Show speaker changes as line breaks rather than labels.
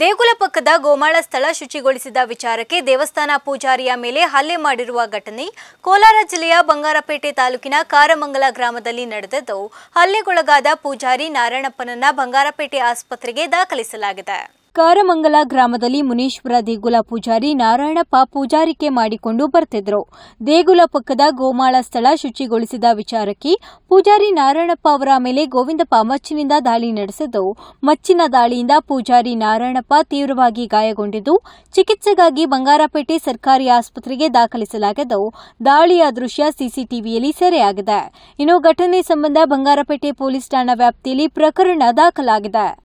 ದೇಗುಲ ಪಕ್ಕದ ಗೋಮಾಳ ಸ್ಥಳ ಶುಚಿಗೊಳಿಸಿದ ವಿಚಾರಕ್ಕೆ ದೇವಸ್ಥಾನ ಪೂಜಾರಿಯ ಮೇಲೆ ಹಲ್ಲೆ ಮಾಡಿರುವ ಘಟನೆ ಕೋಲಾರ ಜಿಲ್ಲೆಯ ಬಂಗಾರಪೇಟೆ ತಾಲೂಕಿನ ಕಾರಮಂಗಲ ಗ್ರಾಮದಲ್ಲಿ ನಡೆದದ್ದು ಹಲ್ಲೆಗೊಳಗಾದ ಪೂಜಾರಿ ನಾರಾಯಣಪ್ಪನನ್ನ ಬಂಗಾರಪೇಟೆ ಆಸ್ಪತ್ರೆಗೆ ದಾಖಲಿಸಲಾಗಿದೆ ಕಾರಮಂಗಲ ಗ್ರಾಮದಲ್ಲಿ ಮುನೀಶ್ವರ ದೇಗುಲ ಪೂಜಾರಿ ನಾರಾಯಣಪ್ಪ ಪೂಜಾರಿಕೆ ಮಾಡಿಕೊಂಡು ಬರ್ತಿದ್ರು ದೇಗುಲ ಪಕ್ಕದ ಗೋಮಾಳ ಸ್ಥಳ ಶುಚಿಗೊಳಿಸಿದ ವಿಚಾರಕ್ಕೆ ಪೂಜಾರಿ ನಾರಾಯಣಪ್ಪ ಅವರ ಮೇಲೆ ಗೋವಿಂದಪ್ಪ ಮಚ್ಚಿನಿಂದ ದಾಳಿ ನಡೆಸಿದ್ದು ಮಚ್ಚಿನ ದಾಳಿಯಿಂದ ಪೂಜಾರಿ ನಾರಾಯಣಪ್ಪ ತೀವ್ರವಾಗಿ ಗಾಯಗೊಂಡಿದ್ದು ಚಿಕಿತ್ಸೆಗಾಗಿ ಬಂಗಾರಪೇಟೆ ಸರ್ಕಾರಿ ಆಸ್ಪತ್ರೆಗೆ ದಾಖಲಿಸಲಾಗಿದ್ದು ದಾಳಿಯ ದೃಶ್ಯ ಸಿಸಿಟಿವಿಯಲ್ಲಿ ಸೆರೆಯಾಗಿದೆ ಇನ್ನು ಘಟನೆ ಸಂಬಂಧ ಬಂಗಾರಪೇಟೆ ಪೊಲೀಸ್ ಠಾಣಾ ವ್ಯಾಪ್ತಿಯಲ್ಲಿ ಪ್ರಕರಣ ದಾಖಲಾಗಿದೆ